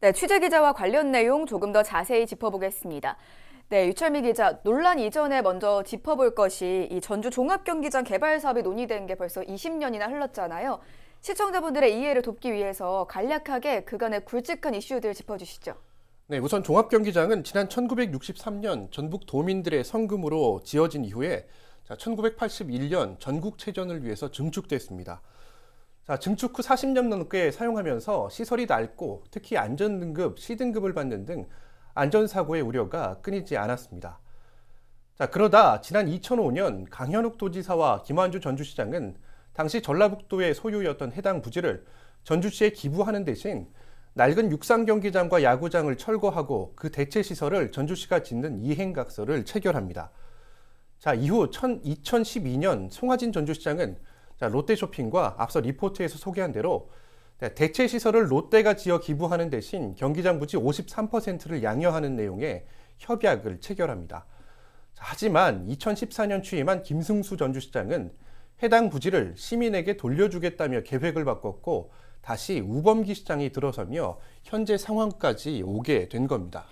네, 취재 기자와 관련 내용 조금 더 자세히 짚어보겠습니다. 네, 유철미 기자, 논란 이전에 먼저 짚어볼 것이 이 전주 종합경기장 개발 사업이 논의된 게 벌써 20년이나 흘렀잖아요. 시청자분들의 이해를 돕기 위해서 간략하게 그간의 굵직한 이슈들 짚어주시죠. 네, 우선 종합경기장은 지난 1963년 전북 도민들의 성금으로 지어진 이후에 1981년 전국체전을 위해서 증축됐습니다. 자, 증축 후 40년 넘게 사용하면서 시설이 낡고 특히 안전등급, C등급을 받는 등 안전사고의 우려가 끊이지 않았습니다. 자, 그러다 지난 2005년 강현욱 도지사와 김완주 전주시장은 당시 전라북도의 소유였던 해당 부지를 전주시에 기부하는 대신 낡은 육상 경기장과 야구장을 철거하고 그 대체 시설을 전주시가 짓는 이행각서를 체결합니다. 자, 이후 2012년 송하진 전주시장은 자, 롯데쇼핑과 앞서 리포트에서 소개한 대로 네, 대체 시설을 롯데가 지어 기부하는 대신 경기장 부지 53%를 양여하는 내용의 협약을 체결합니다. 하지만 2014년 취임한 김승수 전주시장은 해당 부지를 시민에게 돌려주겠다며 계획을 바꿨고 다시 우범기 시장이 들어서며 현재 상황까지 오게 된 겁니다.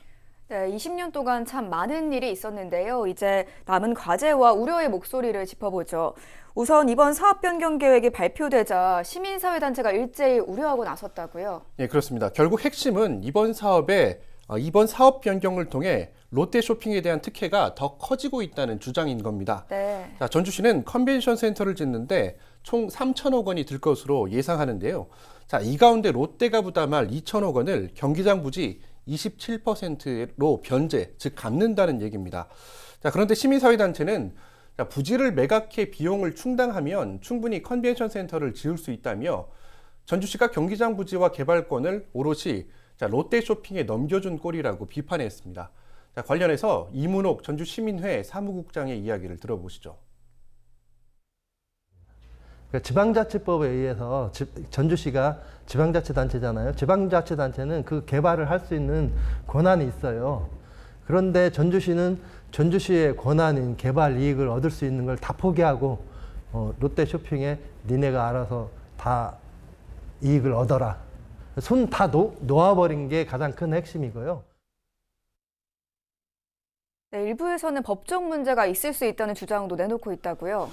네, 20년 동안 참 많은 일이 있었는데요. 이제 남은 과제와 우려의 목소리를 짚어보죠. 우선 이번 사업 변경 계획이 발표되자 시민사회단체가 일제히 우려하고 나섰다고요. 네, 그렇습니다. 결국 핵심은 이번 사업에 어, 이번 사업 변경을 통해 롯데 쇼핑에 대한 특혜가 더 커지고 있다는 주장인 겁니다. 네. 자, 전주시는 컨벤션 센터를 짓는데 총 3천억 원이 들 것으로 예상하는데요. 자, 이 가운데 롯데가 부담할 2천억 원을 경기장 부지 27%로 변제, 즉 갚는다는 얘기입니다. 자, 그런데 시민사회단체는 부지를 매각해 비용을 충당하면 충분히 컨벤션 센터를 지을 수 있다며 전주시가 경기장 부지와 개발권을 오롯이 롯데쇼핑에 넘겨준 꼴이라고 비판했습니다. 관련해서 이문옥 전주시민회 사무국장의 이야기를 들어보시죠. 그러니까 지방자치법에 의해서 지, 전주시가 지방자치단체잖아요. 지방자치단체는 그 개발을 할 수 있는 권한이 있어요. 그런데 전주시는 전주시의 권한인 개발 이익을 얻을 수 있는 걸 다 포기하고 어, 롯데 쇼핑에 니네가 알아서 다 이익을 얻어라. 손 다 놓아버린 게 가장 큰 핵심이고요. 네, 일부에서는 법적 문제가 있을 수 있다는 주장도 내놓고 있다고요.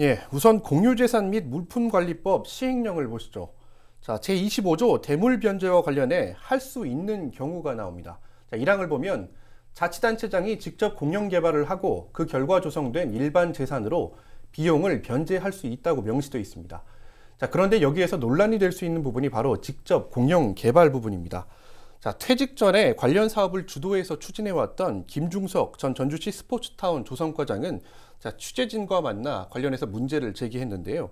예, 우선 공유재산 및 물품관리법 시행령을 보시죠. 자, 제25조 대물변제와 관련해 할 수 있는 경우가 나옵니다. 자, 1항을 보면 자치단체장이 직접 공영개발을 하고 그 결과 조성된 일반 재산으로 비용을 변제할 수 있다고 명시되어 있습니다. 자, 그런데 여기에서 논란이 될 수 있는 부분이 바로 직접 공영개발 부분입니다. 자, 퇴직 전에 관련 사업을 주도해서 추진해왔던 김중석 전 전주시 스포츠타운 조성과장은 자, 취재진과 만나 관련해서 문제를 제기했는데요.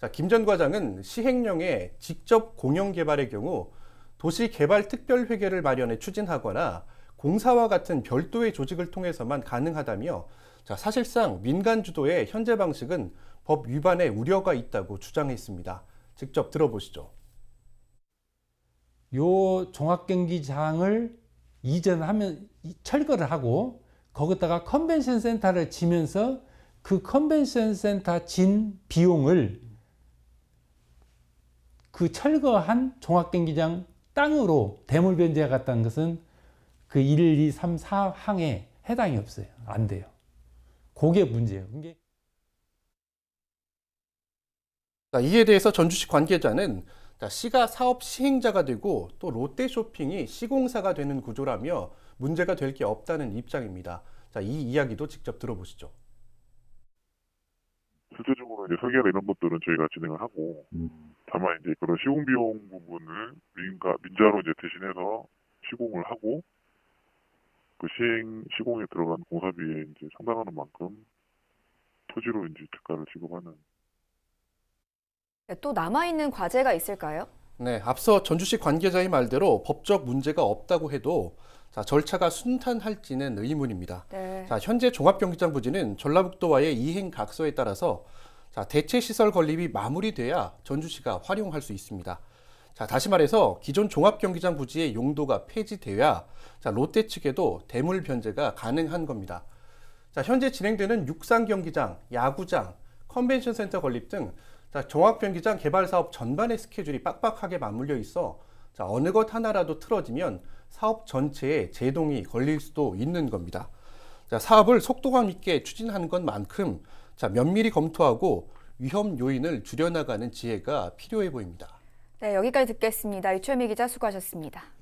자, 김전 과장은 시행령에 직접 공영 개발의 경우 도시 개발 특별 회계를 마련해 추진하거나 공사와 같은 별도의 조직을 통해서만 가능하다며 자, 사실상 민간 주도의 현재 방식은 법 위반의 우려가 있다고 주장했습니다. 직접 들어보시죠. 요 종합경기장을 이전하면 철거를 하고 거기다가 컨벤션 센터를 지면서 그 컨벤션 센터 진 비용을 그 철거한 종합경기장 땅으로 대물 변제해 갔다는 것은 그 1, 2, 3, 4항에 해당이 없어요. 안 돼요. 그게 문제예요. 이게 그러니까 이에 대해서 전주시 관계자는 자, 시가 사업 시행자가 되고 또 롯데쇼핑이 시공사가 되는 구조라며 문제가 될 게 없다는 입장입니다. 자, 이 이야기도 직접 들어보시죠. 구조적으로 이제 설계나 이런 것들은 저희가 진행을 하고 음. 다만 이제 그런 시공 비용 부분을 민가 민자로 이제 대신해서 시공을 하고 그 시행 시공에 들어간 공사비에 이제 상당하는 만큼 토지로 이제 대가를 지급하는 네, 또 남아있는 과제가 있을까요? 네, 앞서 전주시 관계자의 말대로 법적 문제가 없다고 해도 자, 절차가 순탄할지는 의문입니다. 네. 자, 현재 종합경기장 부지는 전라북도와의 이행각서에 따라서 자, 대체시설 건립이 마무리돼야 전주시가 활용할 수 있습니다. 자, 다시 말해서 기존 종합경기장 부지의 용도가 폐지돼야 자, 롯데 측에도 대물 변제가 가능한 겁니다. 자, 현재 진행되는 육상 경기장, 야구장, 컨벤션 센터 건립 등 자, 정확변기장 개발 사업 전반의 스케줄이 빡빡하게 맞물려 있어 자, 어느 것 하나라도 틀어지면 사업 전체에 제동이 걸릴 수도 있는 겁니다. 자, 사업을 속도감 있게 추진하는 것만큼 자, 면밀히 검토하고 위험 요인을 줄여나가는 지혜가 필요해 보입니다. 네, 여기까지 듣겠습니다. 유철미 기자 수고하셨습니다.